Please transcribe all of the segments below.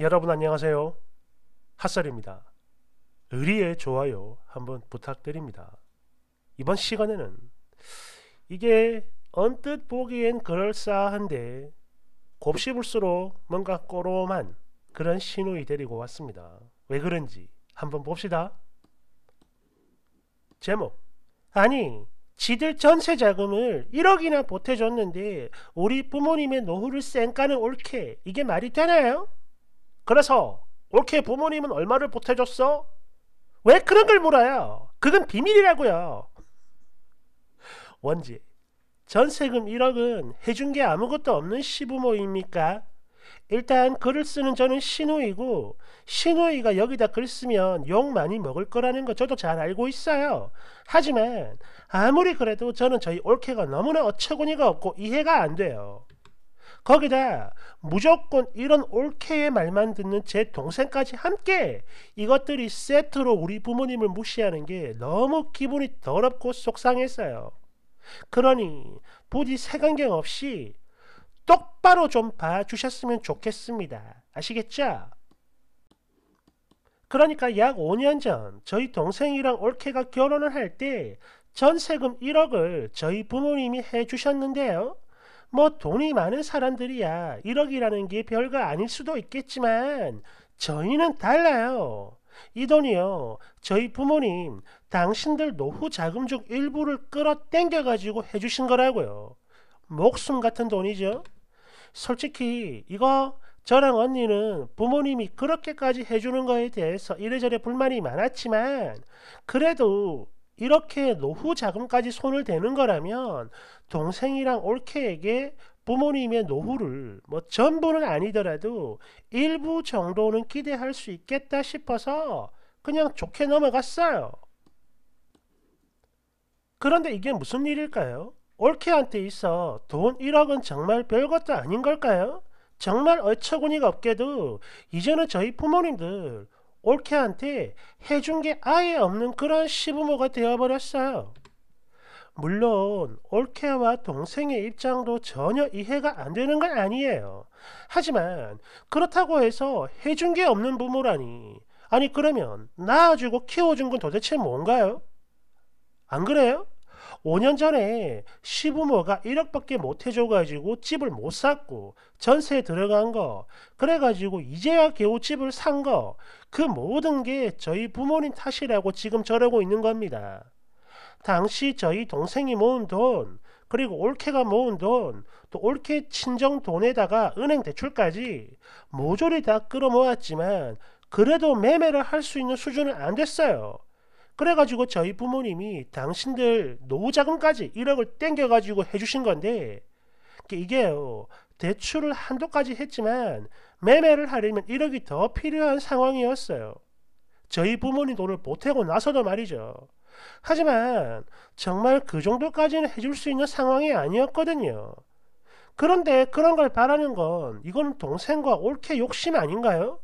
여러분 안녕하세요. 핫설입니다. 의리의 좋아요 한번 부탁드립니다. 이번 시간에는 이게 언뜻 보기엔 그럴싸한데 곱씹을수록 뭔가 꼬롬한 그런 신호이 데리고 왔습니다. 왜 그런지 한번 봅시다. 제목 아니 지들 전세 자금을 1억이나 보태줬는데 우리 부모님의 노후를 쌩까는 옳게 이게 말이 되나요? 그래서 올케 부모님은 얼마를 보태줬어? 왜 그런 걸 물어요? 그건 비밀이라고요. 원지 전세금 1억은 해준 게 아무것도 없는 시부모입니까? 일단 글을 쓰는 저는 신우이고 신우이가 여기다 글 쓰면 욕 많이 먹을 거라는 거 저도 잘 알고 있어요. 하지만 아무리 그래도 저는 저희 올케가 너무나 어처구니가 없고 이해가 안 돼요. 거기다 무조건 이런 올케의 말만 듣는 제 동생까지 함께 이것들이 세트로 우리 부모님을 무시하는 게 너무 기분이 더럽고 속상했어요. 그러니 부디 색안경 없이 똑바로 좀 봐주셨으면 좋겠습니다. 아시겠죠? 그러니까 약 5년 전 저희 동생이랑 올케가 결혼을 할 때 전세금 1억을 저희 부모님이 해주셨는데요. 뭐 돈이 많은 사람들이야 1억이라는 게 별거 아닐 수도 있겠지만 저희는 달라요. 이 돈이요. 저희 부모님 당신들 노후 자금 중 일부를 끌어당겨 가지고 해주신 거라고요. 목숨 같은 돈이죠. 솔직히 이거 저랑 언니는 부모님이 그렇게까지 해주는 거에 대해서 이래저래 불만이 많았지만 그래도 이렇게 노후 자금까지 손을 대는 거라면 동생이랑 올케에게 부모님의 노후를 뭐 전부는 아니더라도 일부 정도는 기대할 수 있겠다 싶어서 그냥 좋게 넘어갔어요. 그런데 이게 무슨 일일까요? 올케한테 있어 돈 1억은 정말 별것도 아닌 걸까요? 정말 어처구니가 없게도 이제는 저희 부모님들 올케한테 해준 게 아예 없는 그런 시부모가 되어버렸어요. 물론 올케와 동생의 입장도 전혀 이해가 안 되는 건 아니에요. 하지만 그렇다고 해서 해준 게 없는 부모라니 아니 그러면 낳아주고 키워준 건 도대체 뭔가요? 안 그래요? 5년 전에 시부모가 1억밖에 못 해줘가지고 집을 못 샀고 전세 들어간 거 그래가지고 이제야 겨우 집을 산 거 그 모든 게 저희 부모님 탓이라고 지금 저러고 있는 겁니다. 당시 저희 동생이 모은 돈 그리고 올케가 모은 돈, 또 올케 친정 돈에다가 은행 대출까지 모조리 다 끌어모았지만 그래도 매매를 할 수 있는 수준은 안 됐어요. 그래가지고 저희 부모님이 당신들 노후자금까지 1억을 땡겨가지고 해주신 건데 이게요 어, 대출을 한도까지 했지만 매매를 하려면 1억이 더 필요한 상황이었어요. 저희 부모님 돈을 보태고 나서도 말이죠. 하지만 정말 그 정도까지는 해줄 수 있는 상황이 아니었거든요. 그런데 그런 걸 바라는 건 이건 동생과 옳게 욕심 아닌가요?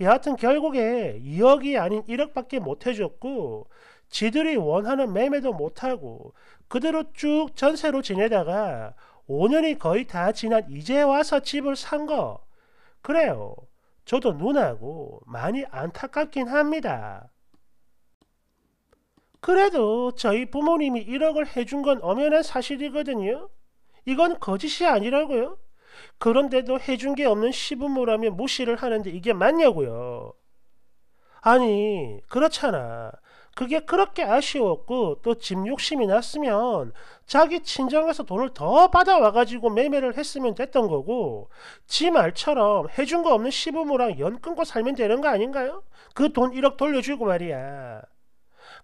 예, 여하튼 결국에 2억이 아닌 1억밖에 못 해줬고 지들이 원하는 매매도 못하고 그대로 쭉 전세로 지내다가 5년이 거의 다 지난 이제 와서 집을 산 거. 그래요. 저도 누나하고 많이 안타깝긴 합니다. 그래도 저희 부모님이 1억을 해준 건 엄연한 사실이거든요. 이건 거짓이 아니라고요. 그런데도 해준 게 없는 시부모라며 무시를 하는데 이게 맞냐고요. 아니 그렇잖아. 그게 그렇게 아쉬웠고 또 집 욕심이 났으면 자기 친정에서 돈을 더 받아와가지고 매매를 했으면 됐던 거고 지 말처럼 해준 거 없는 시부모랑 연 끊고 살면 되는 거 아닌가요? 그 돈 1억 돌려주고 말이야.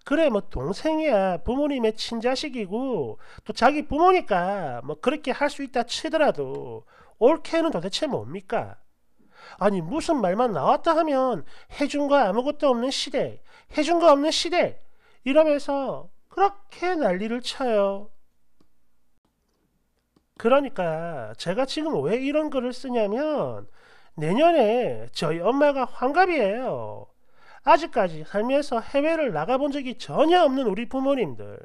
그래 뭐 동생이야 부모님의 친자식이고 또 자기 부모니까 뭐 그렇게 할 수 있다 치더라도 올케는 도대체 뭡니까? 아니 무슨 말만 나왔다 하면 해준 거 아무것도 없는 시대, 해준 거 없는 시대 이러면서 그렇게 난리를 쳐요. 그러니까 제가 지금 왜 이런 글을 쓰냐면 내년에 저희 엄마가 환갑이에요. 아직까지 살면서 해외를 나가본 적이 전혀 없는 우리 부모님들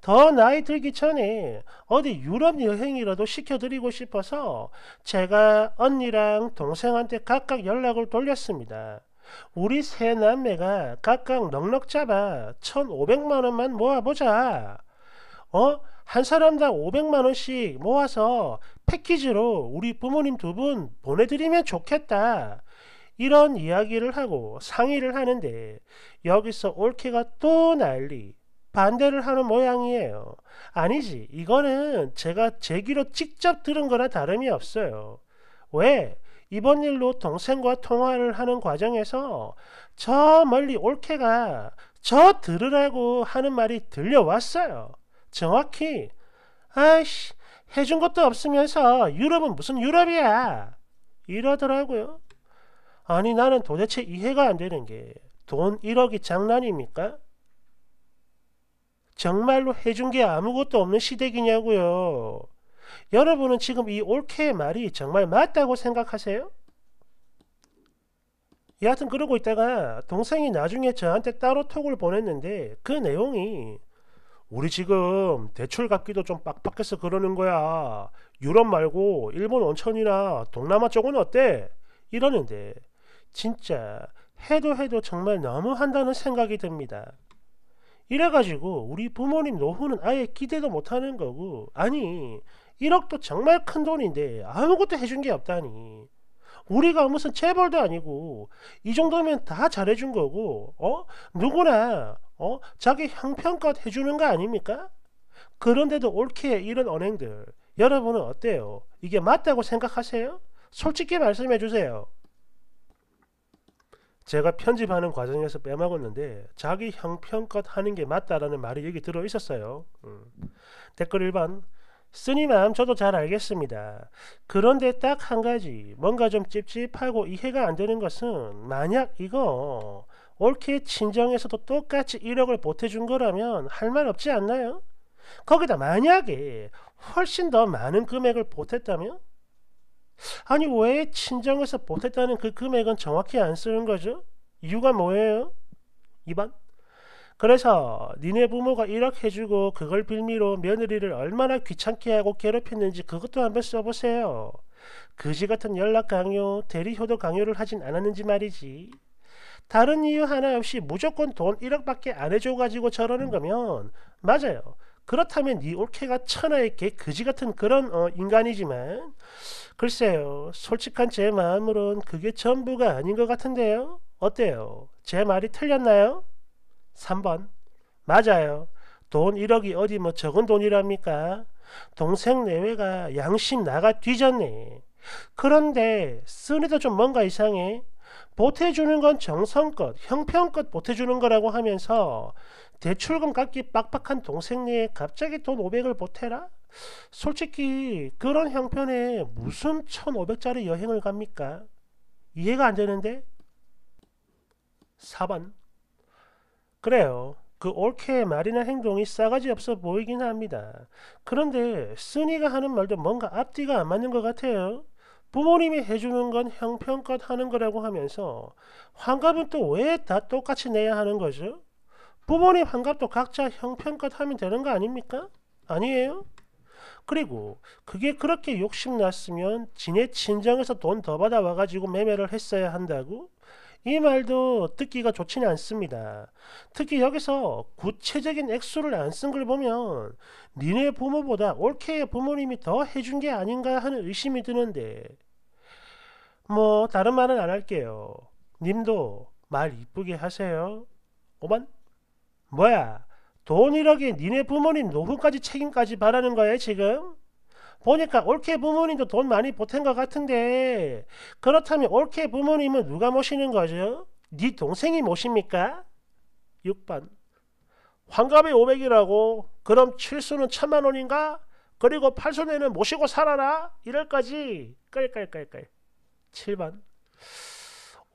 더 나이 들기 전에 어디 유럽 여행이라도 시켜드리고 싶어서 제가 언니랑 동생한테 각각 연락을 돌렸습니다. 우리 세 남매가 각각 넉넉 잡아 1,500만원만 모아보자. 어? 한 사람당 500만원씩 모아서 패키지로 우리 부모님 두 분 보내드리면 좋겠다. 이런 이야기를 하고 상의를 하는데 여기서 올케가 또 난리 반대를 하는 모양이에요. 아니지 이거는 제가 제 귀로 직접 들은 거나 다름이 없어요. 왜? 이번 일로 동생과 통화를 하는 과정에서 저 멀리 올케가 저 들으라고 하는 말이 들려왔어요. 정확히 아이씨 해준 것도 없으면서 유럽은 무슨 유럽이야 이러더라고요. 아니 나는 도대체 이해가 안 되는 게 돈 1억이 장난입니까? 정말로 해준 게 아무것도 없는 시댁이냐고요. 여러분은 지금 이 올케의 말이 정말 맞다고 생각하세요? 여하튼 그러고 있다가 동생이 나중에 저한테 따로 톡을 보냈는데 그 내용이 우리 지금 대출 갚기도 좀 빡빡해서 그러는 거야. 유럽 말고 일본 온천이나 동남아 쪽은 어때? 이러는데 진짜 해도 해도 정말 너무한다는 생각이 듭니다. 이래가지고 우리 부모님 노후는 아예 기대도 못하는 거고 아니 1억도 정말 큰 돈인데 아무것도 해준 게 없다니 우리가 무슨 재벌도 아니고 이 정도면 다 잘해준 거고 어 누구나 어 자기 형편껏 해주는 거 아닙니까? 그런데도 옳게 이런 언행들 여러분은 어때요? 이게 맞다고 생각하세요? 솔직히 말씀해 주세요. 제가 편집하는 과정에서 빼먹었는데 자기 형편껏 하는 게 맞다라는 말이 여기 들어 있었어요. 음. 댓글 1번 쓰니 마음 저도 잘 알겠습니다. 그런데 딱 한 가지 뭔가 좀 찝찝하고 이해가 안 되는 것은 만약 이거 올케 친정에서도 똑같이 1억을 보태준 거라면 할 말 없지 않나요? 거기다 만약에 훨씬 더 많은 금액을 보탰다면 아니 왜 친정에서 보탰다는 그 금액은 정확히 안 쓰는 거죠? 이유가 뭐예요? 2번 그래서 니네 부모가 1억 해주고 그걸 빌미로 며느리를 얼마나 귀찮게 하고 괴롭혔는지 그것도 한번 써보세요. 그지같은 연락 강요, 대리효도 강요를 하진 않았는지 말이지. 다른 이유 하나 없이 무조건 돈 1억밖에 안 해줘가지고 저러는 거면 맞아요. 그렇다면 이 올케가 천하의 개 그지 같은 그런 어, 인간이지만 글쎄요 솔직한 제 마음으론 그게 전부가 아닌 것 같은데요 어때요 제 말이 틀렸나요 3번 맞아요 돈 1억이 어디 뭐 적은 돈이랍니까 동생 내외가 양심 나가 뒤졌네 그런데 쓰니도 좀 뭔가 이상해 보태주는 건 정성껏 형평껏 보태주는 거라고 하면서 대출금 갚기 빡빡한 동생네 갑자기 돈 500을 보태라? 솔직히 그런 형편에 무슨 1500짜리 여행을 갑니까? 이해가 안 되는데? 4번 그래요. 그 옳게 말이나 행동이 싸가지 없어 보이긴 합니다. 그런데 쓰니가 하는 말도 뭔가 앞뒤가 안 맞는 것 같아요. 부모님이 해주는 건 형편껏 하는 거라고 하면서 환갑은 또 왜 다 똑같이 내야 하는 거죠? 부모님 환갑도 각자 형편껏 하면 되는 거 아닙니까? 아니에요? 그리고 그게 그렇게 욕심났으면 지네 친정에서 돈 더 받아와가지고 매매를 했어야 한다고? 이 말도 듣기가 좋지는 않습니다. 특히 여기서 구체적인 액수를 안 쓴 걸 보면 니네 부모보다 올케의 부모님이 더 해준 게 아닌가 하는 의심이 드는데 뭐 다른 말은 안 할게요. 님도 말 이쁘게 하세요. 오만 뭐야? 돈이라기 니네 부모님 노후까지 책임까지 바라는 거야 지금? 보니까 올케 부모님도 돈 많이 보탠 것 같은데 그렇다면 올케 부모님은 누가 모시는 거죠? 네 동생이 모십니까? 6번 환갑이 500이라고 그럼 7수는1 0 0 0만 원인가? 그리고 8수에는 모시고 살아라? 이럴까지 끌끌끌끌 7번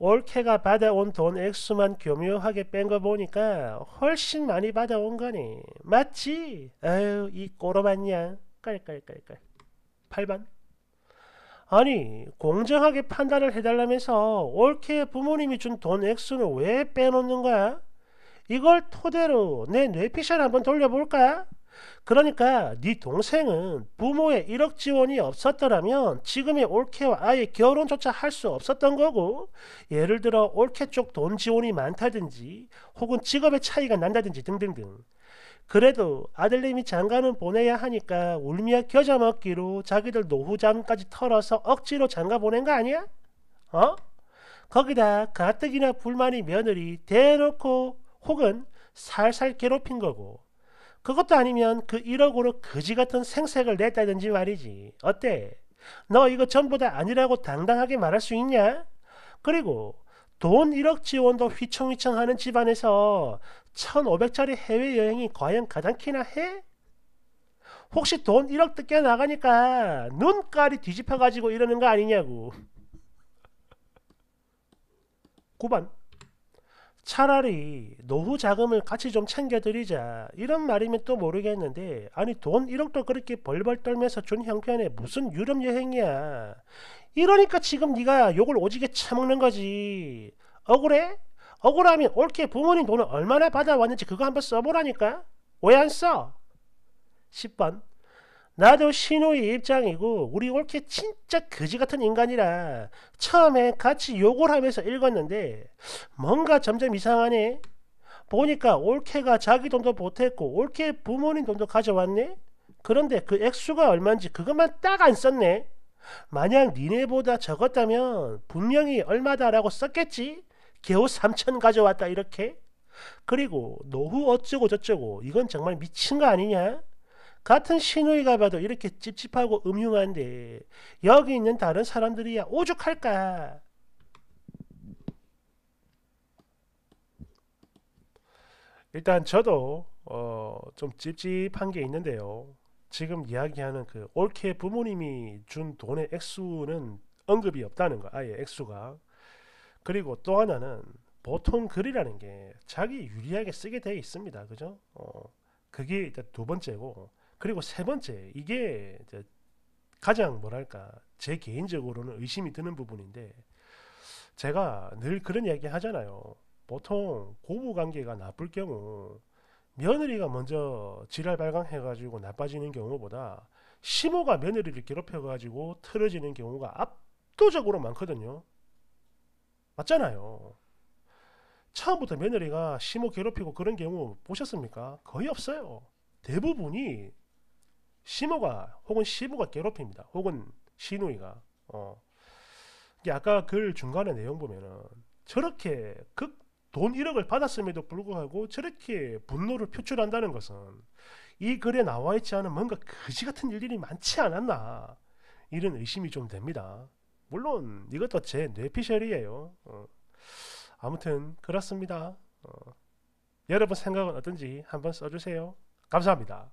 올케가 받아온 돈 액수만 교묘하게 뺀 거 보니까 훨씬 많이 받아온 거니 맞지? 아유 이 꼬로맞냐 깔깔깔깔 8번 아니 공정하게 판단을 해달라면서 올케 부모님이 준 돈 액수는 왜 빼놓는 거야? 이걸 토대로 내 뇌피셜 한번 돌려볼까? 그러니까 네 동생은 부모의 1억 지원이 없었더라면 지금의 올케와 아예 결혼조차 할 수 없었던 거고 예를 들어 올케 쪽 돈 지원이 많다든지 혹은 직업의 차이가 난다든지 등등등 그래도 아들님이 장가는 보내야 하니까 울며 겨자 먹기로 자기들 노후장까지 털어서 억지로 장가 보낸 거 아니야? 어? 거기다 가뜩이나 불만이 며느리 대놓고 혹은 살살 괴롭힌 거고 그것도 아니면 그 1억으로 거지 같은 생색을 냈다든지 말이지. 어때? 너 이거 전부 다 아니라고 당당하게 말할 수 있냐? 그리고 돈 1억 지원도 휘청휘청하는 집안에서 1,500짜리 해외여행이 과연 가장 키나 해? 혹시 돈 1억 뜯겨 나가니까 눈깔이 뒤집혀가지고 이러는 거 아니냐고. 9번 차라리 노후 자금을 같이 좀 챙겨드리자 이런 말이면 또 모르겠는데 아니 돈 1억도 그렇게 벌벌 떨면서 준 형편에 무슨 유럽 여행이야 이러니까 지금 네가 욕을 오지게 처먹는 거지 억울해? 억울하면 옳게 부모님 돈을 얼마나 받아왔는지 그거 한번 써보라니까 왜 안 써? 10번 나도 신우의 입장이고 우리 올케 진짜 거지 같은 인간이라 처음에 같이 욕을 하면서 읽었는데 뭔가 점점 이상하네. 보니까 올케가 자기 돈도 보탰고 올케 부모님 돈도 가져왔네. 그런데 그 액수가 얼마인지 그것만 딱 안 썼네. 만약 니네보다 적었다면 분명히 얼마다라고 썼겠지. 겨우 3천 가져왔다 이렇게. 그리고 노후 어쩌고 저쩌고 이건 정말 미친 거 아니냐? 같은 신우이가 봐도 이렇게 찝찝하고 음흉한데 여기 있는 다른 사람들이야 오죽할까? 일단 저도 어, 좀 찝찝한 게 있는데요. 지금 이야기하는 그 올케 부모님이 준 돈의 액수는 언급이 없다는 거 아예 액수가 그리고 또 하나는 보통 글이라는 게 자기 유리하게 쓰게 되어 있습니다 그죠 어, 그게 일단 두 번째고 그리고 세 번째 이게 가장 뭐랄까 제 개인적으로는 의심이 드는 부분인데 제가 늘 그런 이야기 하잖아요. 보통 고부 관계가 나쁠 경우 며느리가 먼저 지랄 발광해가지고 나빠지는 경우보다 시모가 며느리를 괴롭혀가지고 틀어지는 경우가 압도적으로 많거든요. 맞잖아요. 처음부터 며느리가 시모 괴롭히고 그런 경우 보셨습니까? 거의 없어요. 대부분이 시모가 혹은 시부가 괴롭힙니다. 혹은 시누이가 어. 이게 아까 글 중간에 내용 보면은 저렇게 극 돈 1억을 받았음에도 불구하고 저렇게 분노를 표출한다는 것은 이 글에 나와 있지 않은 뭔가 거지 같은 일들이 많지 않았나 이런 의심이 좀 됩니다. 물론 이것도 제 뇌피셜이에요. 어. 아무튼 그렇습니다. 어. 여러분 생각은 어떤지 한번 써주세요. 감사합니다.